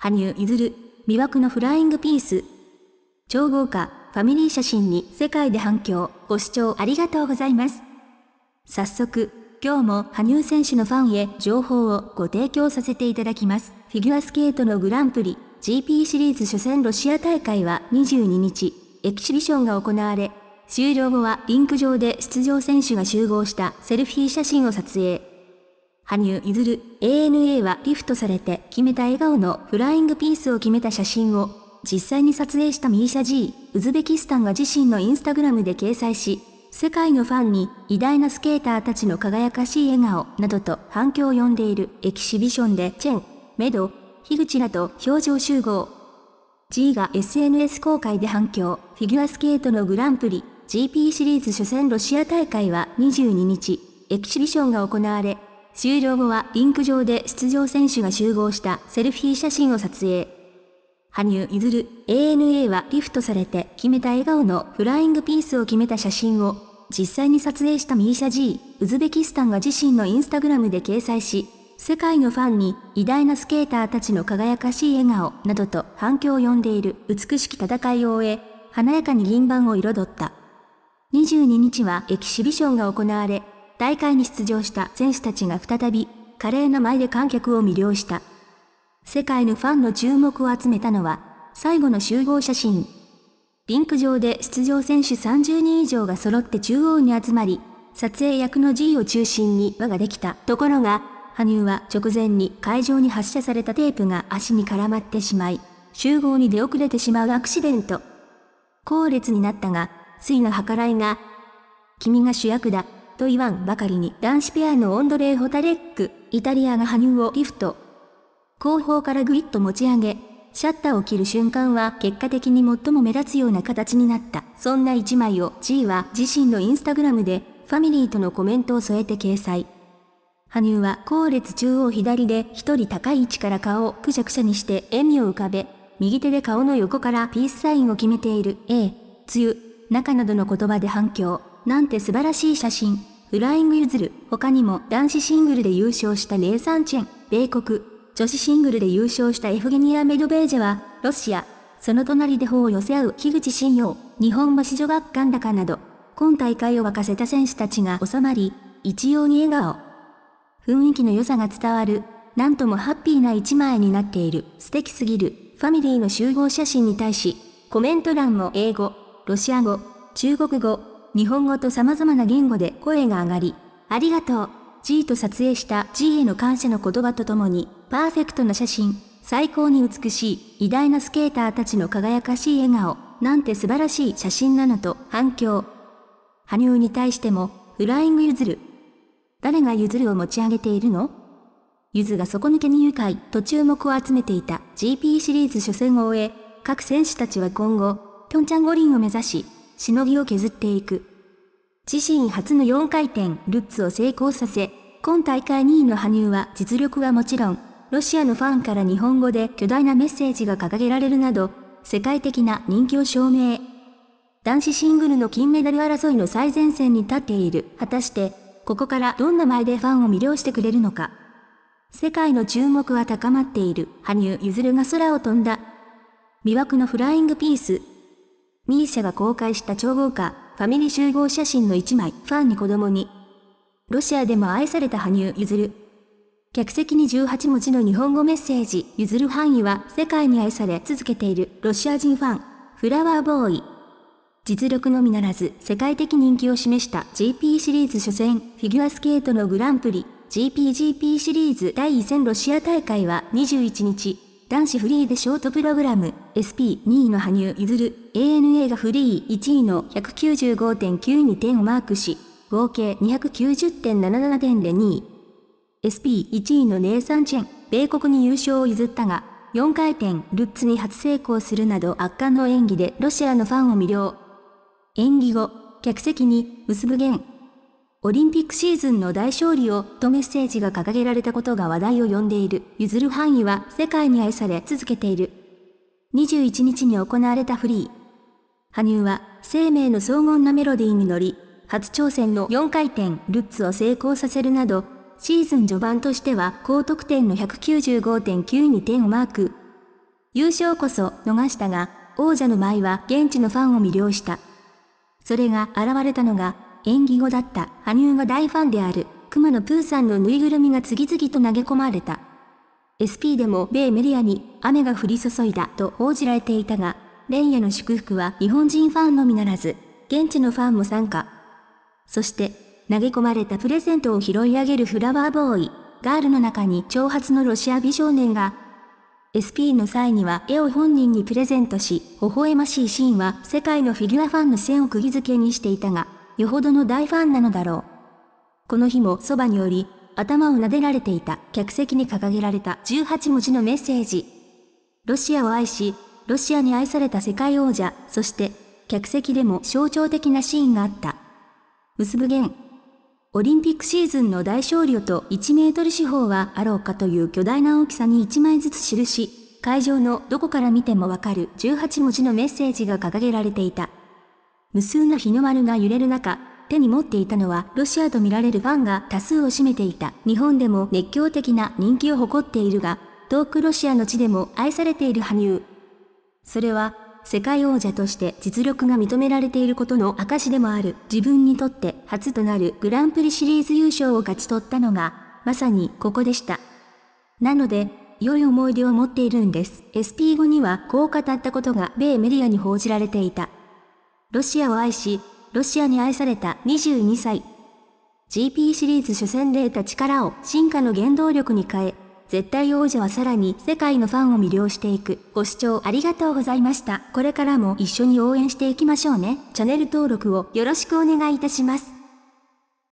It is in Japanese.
羽生結弦、魅惑のフライングピース。超豪華、ファミリー写真に世界で反響、ご視聴ありがとうございます。早速、今日も羽生選手のファンへ情報をご提供させていただきます。フィギュアスケートのグランプリ、GP シリーズ初戦ロシア大会は22日、エキシビションが行われ、終了後はリンク上で出場選手が集合したセルフィー写真を撮影。羽生結弦 ANA はリフトされて決めた笑顔のフライングピースを決めた写真を実際に撮影したミーシャ G ウズベキスタンが自身のインスタグラムで掲載し世界のファンに偉大なスケーターたちの輝かしい笑顔などと反響を呼んでいるエキシビションでチェン、メド、樋口らと表情集合 G が SNS 公開で反響フィギュアスケートのグランプリ GP シリーズ初戦ロシア大会は22日エキシビションが行われ終了後はリンク上で出場選手が集合したセルフィー写真を撮影。羽生結弦 ANA はリフトされて決めた笑顔のフライングピースを決めた写真を実際に撮影したミーシャ G ウズベキスタンが自身のインスタグラムで掲載し世界のファンに偉大なスケーターたちの輝かしい笑顔などと反響を呼んでいる美しき戦いを終え華やかに銀盤を彩った22日はエキシビションが行われ大会に出場した選手たちが再び、華麗な舞で観客を魅了した。世界のファンの注目を集めたのは、最後の集合写真。リンク上で出場選手30人以上が揃って中央に集まり、撮影役の G を中心に輪ができたところが、羽生は直前に会場に発射されたテープが足に絡まってしまい、集合に出遅れてしまうアクシデント。後列になったが、ついの計らいが、君が主役だ、と言わんばかりに男子ペアのオンドレイ・ホタレック、イタリアが羽生をリフト。後方からぐいっと持ち上げ、シャッターを切る瞬間は結果的に最も目立つような形になった。そんな一枚を G は自身のインスタグラムでファミリーとのコメントを添えて掲載。羽生は後列中央左で一人高い位置から顔をくしゃくしゃにして笑みを浮かべ、右手で顔の横からピースサインを決めている A、梅雨、中などの言葉で反響。なんて素晴らしい写真。フライング譲る、他にも男子シングルで優勝したネイサン・チェン、米国、女子シングルで優勝したエフゲニア・メドベージェは、ロシア、その隣で方を寄せ合う樋口信用、日本橋女学館高など、今大会を沸かせた選手たちが収まり、一様に笑顔。雰囲気の良さが伝わる、なんともハッピーな一枚になっている、素敵すぎる、ファミリーの集合写真に対し、コメント欄も英語、ロシア語、中国語、日本語と様々な言語で声が上がり、ありがとう、G と撮影した G への感謝の言葉とともに、パーフェクトな写真、最高に美しい、偉大なスケーターたちの輝かしい笑顔、なんて素晴らしい写真なのと反響。羽生に対しても、フライング譲る。誰が譲るを持ち上げているのゆずが底抜けに入会と注目を集めていた GP シリーズ初戦を終え、各選手たちは今後、ピョンチャン五輪を目指し、しのぎを削っていく。自身初の4回転ルッツを成功させ、今大会2位の羽生は実力はもちろん、ロシアのファンから日本語で巨大なメッセージが掲げられるなど、世界的な人気を証明。男子シングルの金メダル争いの最前線に立っている。果たして、ここからどんな前でファンを魅了してくれるのか。世界の注目は高まっている。羽生結弦が空を飛んだ。魅惑のフライングピース。ミーシャが公開した超豪華、ファミリー集合写真の1枚、ファンに子供に。ロシアでも愛された羽生結弦。客席に18文字の日本語メッセージ、譲る範囲は世界に愛され続けているロシア人ファン、フラワーボーイ。実力のみならず世界的人気を示した GP シリーズ初戦、フィギュアスケートのグランプリ、GPGP シリーズ第1戦ロシア大会は21日、男子フリーでショートプログラム、SP2 位の羽生結弦、ANA がフリー1位の195.92点をマークし、合計290.77点で2位。SP1 位のネイサン・チェン、米国に優勝を譲ったが、4回転ルッツに初成功するなど圧巻の演技でロシアのファンを魅了。演技後、客席に、結ぶゲン、オリンピックシーズンの大勝利をとメッセージが掲げられたことが話題を呼んでいる。譲る範囲は世界に愛され続けている。21日に行われたフリー。羽生は生命の荘厳なメロディーに乗り、初挑戦の4回転ルッツを成功させるなど、シーズン序盤としては高得点の195.92点をマーク。優勝こそ逃したが、王者の舞は現地のファンを魅了した。それが現れたのが演技後だった羽生が大ファンである熊野プーさんのぬいぐるみが次々と投げ込まれた。SP でも米メディアに雨が降り注いだと報じられていたが、連夜の祝福は日本人ファンのみならず、現地のファンも参加。そして、投げ込まれたプレゼントを拾い上げるフラワーボーイ、ガールの中に長髪のロシア美少年が、SP の際には絵を本人にプレゼントし、微笑ましいシーンは世界のフィギュアファンの線を釘付けにしていたが、よほどの大ファンなのだろう。この日もそばにおり、頭を撫でられていた客席に掲げられた18文字のメッセージ。ロシアを愛し、ロシアに愛された世界王者、そして客席でも象徴的なシーンがあった。結ぶ弦。オリンピックシーズンの大勝利をと1メートル四方はあろうかという巨大な大きさに1枚ずつ記し、会場のどこから見てもわかる18文字のメッセージが掲げられていた。無数の日の丸が揺れる中、手に持っていたのはロシアと見られるファンが多数を占めていた。日本でも熱狂的な人気を誇っているが、遠くロシアの地でも愛されている羽生。それは、世界王者として実力が認められていることの証でもある自分にとって初となるグランプリシリーズ優勝を勝ち取ったのが、まさにここでした。なので、良い思い出を持っているんです。SP5 にはこう語ったことが米メディアに報じられていた。ロシアを愛し、ロシアに愛された22歳。GP シリーズ初戦で得た力を進化の原動力に変え、絶対王者はさらに世界のファンを魅了していく。ご視聴ありがとうございました。これからも一緒に応援していきましょうね。チャンネル登録をよろしくお願いいたします。